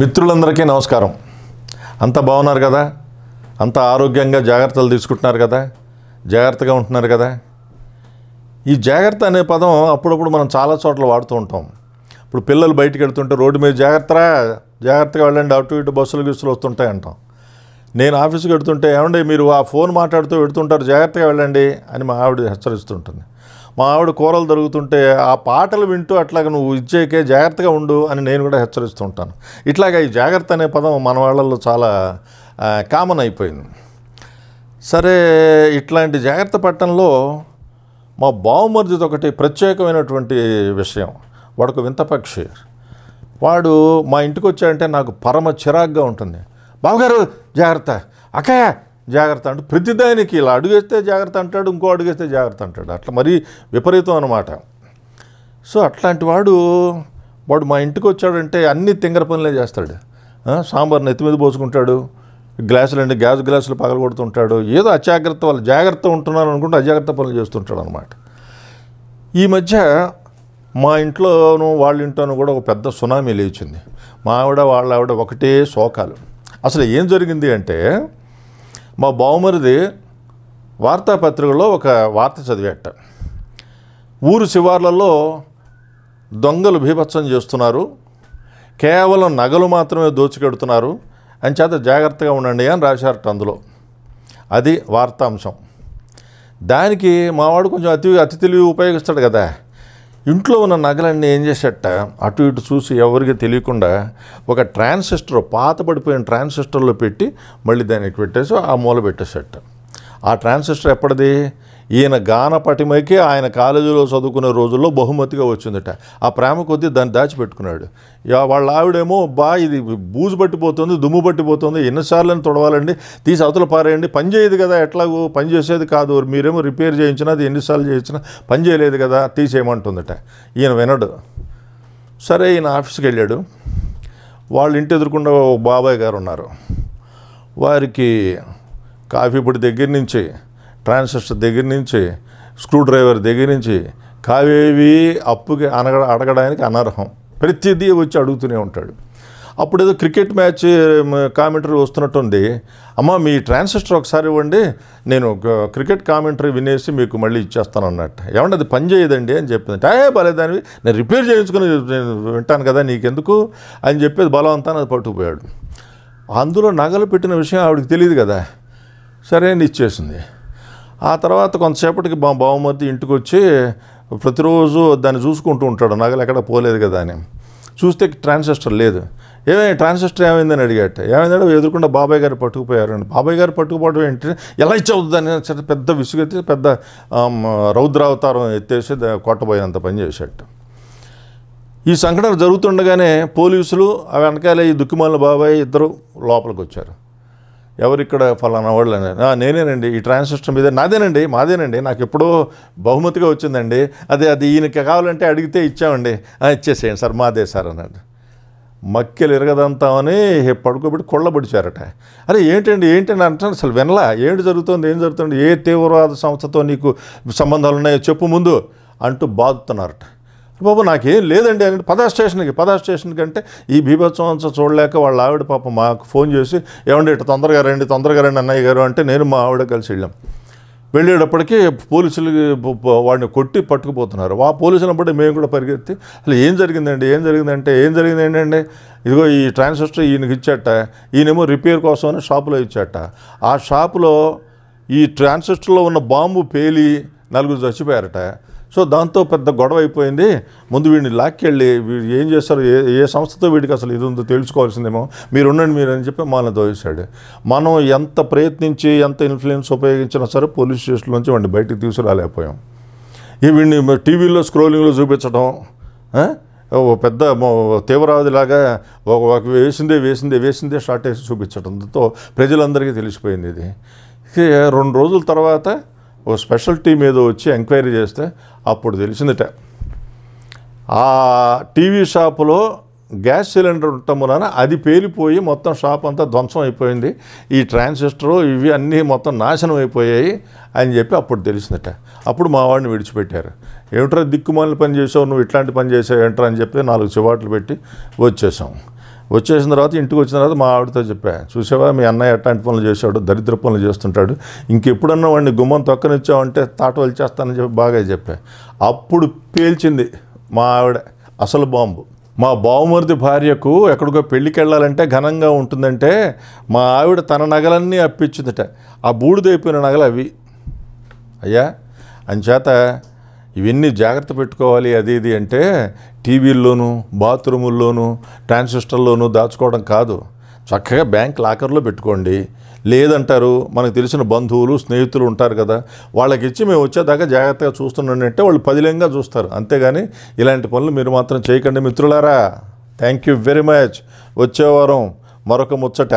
మిత్రులందరికీ నమస్కారం అంత బాగున్నారు కదా అంత ఆరోగ్యంగా జాగ్రత్తలు తీసుకుంటున్నారు కదా జాగ్రత్తగా ఉంటున్నారు కదా ఈ జాగ్రత్త అనే పదం అప్పుడప్పుడు మనం చాలా చోట్ల వాడుతూ ఉంటాం ఇప్పుడు పిల్లలు బయటకు వెళ్తుంటే రోడ్డు మీద జాగ్రత్త జాగ్రత్తగా వెళ్ళండి అటు ఇటు బస్సులు గీసులు వస్తుంటాయి అంటాం నేను ఆఫీస్కి వెడుతుంటే ఏమండి మీరు ఆ ఫోన్ మాట్లాడుతూ వెడుతుంటారు జాగ్రత్తగా వెళ్ళండి అని మా ఆవిడ హెచ్చరిస్తుంటుంది మా ఆవిడ కూరలు దొరుకుతుంటే ఆ పాటలు వింటూ అట్లాగ నువ్వు ఇచ్చేకే జాగ్రత్తగా ఉండు అని నేను కూడా హెచ్చరిస్తుంటాను ఇట్లాగ ఈ జాగ్రత్త అనే పదం మన వాళ్ళల్లో చాలా కామన్ అయిపోయింది సరే ఇట్లాంటి జాగ్రత్త పట్టణంలో మా బావుమర్దిది ఒకటి ప్రత్యేకమైనటువంటి విషయం వాడుకు వింతపక్షి వాడు మా ఇంటికి వచ్చాడంటే నాకు పరమ చిరాగ్గా ఉంటుంది బావగారు జాగ్రత్త అక్కయ్య జాగ్రత్త అంటూ ప్రతిదానికి ఇలా అడుగేస్తే జాగ్రత్త అంటాడు ఇంకో అడుగేస్తే జాగ్రత్త అంటాడు అట్లా మరీ విపరీతం అనమాట సో అట్లాంటి వాడు వాడు మా ఇంటికి వచ్చాడంటే అన్ని తింగర పనులే చేస్తాడు సాంబార్ నెత్తి మీద పోసుకుంటాడు గ్లాసులు అండి గ్యాస్ గ్లాసులు కొడుతుంటాడు ఏదో అజాగ్రత్త వాళ్ళు జాగ్రత్త ఉంటున్నాను అనుకుంటే అజాగ్రత్త పనులు చేస్తుంటాడు అనమాట ఈ మధ్య మా ఇంట్లోనూ వాళ్ళ ఇంట్లోనూ కూడా ఒక పెద్ద సునామీ లేచింది మా ఆవిడ వాళ్ళ ఆవిడ ఒకటే శోకాలు అసలు ఏం జరిగింది అంటే మా బావమరిది వార్తాపత్రికలో ఒక వార్త చదివేట ఊరు శివార్లలో దొంగలు భీభత్సం చేస్తున్నారు కేవలం నగలు మాత్రమే దోచికెడుతున్నారు అని చేత జాగ్రత్తగా ఉండండి అని రాశారట అందులో అది వార్తాంశం దానికి మావాడు కొంచెం అతి అతి తెలివి ఉపయోగిస్తాడు కదా ఇంట్లో ఉన్న నగలన్నీ ఏం చేసేట అటు ఇటు చూసి ఎవరికి తెలియకుండా ఒక ట్రాన్సిస్టర్ పాత పడిపోయిన ట్రాన్సిస్టర్లో పెట్టి మళ్ళీ దానికి పెట్టేసి ఆ మూల పెట్టేసేట ఆ ట్రాన్సిస్టర్ ఎప్పటిది ఈయన గాన ఆయన కాలేజీలో చదువుకునే రోజుల్లో బహుమతిగా వచ్చిందట ఆ ప్రేమ కొద్దీ దాన్ని దాచిపెట్టుకున్నాడు వాళ్ళ ఆవిడేమో బా ఇది బూజు పట్టిపోతుంది దుమ్ము పట్టిపోతుంది ఎన్నిసార్లు తొడవాలండి తీసి అవతల పారేయండి పని చేయదు కదా ఎట్లాగో పని చేసేది కాదు మీరేమో రిపేర్ చేయించినా అది ఎన్నిసార్లు చేయించినా పని చేయలేదు కదా తీసేయమంటుందట ఈయన వినడు సరే ఈయన ఆఫీస్కి వెళ్ళాడు వాళ్ళు ఇంటి ఎదురుకుండా బాబాయ్ గారు ఉన్నారు వారికి కాఫీ పొడి దగ్గర నుంచి ట్రాన్సిస్టర్ దగ్గర నుంచి స్క్రూ డ్రైవర్ దగ్గర నుంచి కావేవి అప్పుకి అనగ అడగడానికి అనర్హం ప్రతిదీ వచ్చి అడుగుతూనే ఉంటాడు అప్పుడు ఏదో క్రికెట్ మ్యాచ్ కామెంటరీ వస్తున్నట్టుంది అమ్మ మీ ట్రాన్సిస్టర్ ఒకసారి ఇవ్వండి నేను క్రికెట్ కామెంటరీ వినేసి మీకు మళ్ళీ ఇచ్చేస్తాను అన్నట్టు ఏమంటే అది పని చేయదండి అని చెప్పింది ఏ బలేదానివి నేను రిపేర్ చేయించుకుని నేను వింటాను కదా నీకెందుకు అని చెప్పేది బలవంతాన్ని అది పట్టుకుపోయాడు అందులో నగలు పెట్టిన విషయం ఆవిడకి తెలియదు కదా సరే అని ఇచ్చేసింది ఆ తర్వాత కొంతసేపటికి మా బావమతి ఇంటికి వచ్చి ప్రతిరోజు దాన్ని చూసుకుంటూ ఉంటాడు నగలు ఎక్కడ పోలేదు కదా అని చూస్తే ట్రాన్సిస్టర్ లేదు ఏమే ట్రాన్సిస్టర్ ఏమైందని అడిగాట ఏమైందంటే ఎదుర్కొంటే బాబాయ్ గారు పట్టుకుపోయారండి బాబాయ్ గారు పట్టుకుపోవడం ఏంటి ఎలా ఇచ్చవుతుందని పెద్ద విసుగెత్తి పెద్ద రౌద్రావతారం ఎత్తేసి కొట్టబోయేంత పని చేసేట ఈ సంఘటన జరుగుతుండగానే పోలీసులు వెనకాల ఈ దుక్కిమాల బాబాయ్ ఇద్దరు లోపలికి వచ్చారు ఎవరిక్కడ ఇక్కడ ఫలానా వాళ్ళు నేనేనండి ఈ ట్రాన్సిస్టర్ మీద నాదేనండి మాదేనండి నాకు ఎప్పుడో బహుమతిగా వచ్చిందండి అదే అది ఈయనకి కావాలంటే అడిగితే ఇచ్చామండి ఇచ్చేసేయండి సార్ మాదే సార్ అన్నాడు మక్కెలు అని పడుకోబెట్టి కొళ్ళబడిచారట అరే ఏంటండి అని అంటాను అసలు వినలా ఏంటి జరుగుతుంది ఏం జరుగుతుంది ఏ తీవ్రవాద సంస్థతో నీకు సంబంధాలు ఉన్నాయో చెప్పు ముందు అంటూ బాధుతున్నారట బాబు నాకేం లేదండి అని పదా స్టేషన్కి పదా స్టేషన్కి అంటే ఈ బీభత్సం చూడలేక వాళ్ళ ఆవిడ పాప మాకు ఫోన్ చేసి ఏమండి ఇటు తొందరగా రండి తొందరగా రండి అన్నయ్య గారు అంటే నేను మా ఆవిడ కలిసి వెళ్ళాం వెళ్ళేటప్పటికీ పోలీసులు వాడిని కొట్టి పట్టుకుపోతున్నారు ఆ పోలీసులప్పుడు మేము కూడా పరిగెత్తి అసలు ఏం జరిగిందండి ఏం జరిగిందంటే ఏం జరిగింది ఏంటండి ఇదిగో ఈ ట్రాన్సిస్టర్ ఈయనకి ఇచ్చాట ఈయనేమో రిపేర్ కోసమని షాపులో ఇచ్చాట ఆ షాపులో ఈ ట్రాన్సిస్టర్లో ఉన్న బాంబు పేలి నలుగురు చచ్చిపోయారట సో దాంతో పెద్ద గొడవ అయిపోయింది ముందు వీడిని లాక్కెళ్ళి వీడు ఏం చేస్తారు ఏ ఏ సంస్థతో వీడికి అసలు ఇది ఉందో తెలుసుకోవాల్సిందేమో మీరు ఉండండి మీరు అని చెప్పి మన దోయేశాడు మనం ఎంత ప్రయత్నించి ఎంత ఇన్ఫ్లుయెన్స్ ఉపయోగించినా సరే పోలీస్ స్టేషన్ నుంచి వాడిని బయటికి తీసుకురాలేకపోయాం ఈ వీడిని టీవీలో స్క్రోలింగ్లో చూపించడం ఓ పెద్ద తీవ్రవాదిలాగా ఒక వేసిందే వేసిందే వేసిందే షార్ట్ వేసి చూపించడంతో ప్రజలందరికీ తెలిసిపోయింది ఇది రెండు రోజుల తర్వాత ఓ స్పెషల్ టీం ఏదో వచ్చి ఎంక్వైరీ చేస్తే అప్పుడు తెలిసిందట ఆ టీవీ షాపులో గ్యాస్ సిలిండర్ ఉండటం వలన అది పేలిపోయి మొత్తం షాప్ అంతా ధ్వంసం అయిపోయింది ఈ ట్రాన్సిస్టరు ఇవి అన్నీ మొత్తం నాశనం అయిపోయాయి అని చెప్పి అప్పుడు తెలిసిందట అప్పుడు మా వాడిని విడిచిపెట్టారు ఏమిట్రా దిక్కుమాలిన పని చేసావు నువ్వు ఇట్లాంటి పని చేసావు ఏంట్రా అని చెప్పి నాలుగు చివాట్లు పెట్టి వచ్చేసాం వచ్చేసిన తర్వాత ఇంటికి వచ్చిన తర్వాత మా ఆవిడతో చెప్పా చూసావా మీ అన్నయ్య ఎట్లాంటి పనులు చేశాడు దరిద్ర పనులు చేస్తుంటాడు ఇంకెప్పుడన్నా వాడిని గుమ్మం తొక్కనిచ్చావంటే తాట వలిచేస్తానని చెప్పి బాగా చెప్పా అప్పుడు పేల్చింది మా ఆవిడ అసలు బాంబు మా బావుమరిది భార్యకు ఎక్కడికో పెళ్ళికి వెళ్ళాలంటే ఘనంగా ఉంటుందంటే మా ఆవిడ తన నగలన్నీ అప్పించిందట ఆ బూడిదైపోయిన నగలు అవి అయ్యా అంచేత ఇవన్నీ జాగ్రత్త పెట్టుకోవాలి అది ఇది అంటే టీవీల్లోనూ బాత్రూముల్లోనూ ట్రాన్సిస్టర్లోనూ దాచుకోవడం కాదు చక్కగా బ్యాంక్ లాకర్లో పెట్టుకోండి లేదంటారు మనకు తెలిసిన బంధువులు స్నేహితులు ఉంటారు కదా వాళ్ళకి ఇచ్చి మేము వచ్చేదాకా జాగ్రత్తగా అంటే వాళ్ళు పదిలేంగా చూస్తారు అంతేగాని ఇలాంటి పనులు మీరు మాత్రం చేయకండి మిత్రులారా థ్యాంక్ యూ వెరీ మచ్ వచ్చే వారం మరొక ముచ్చట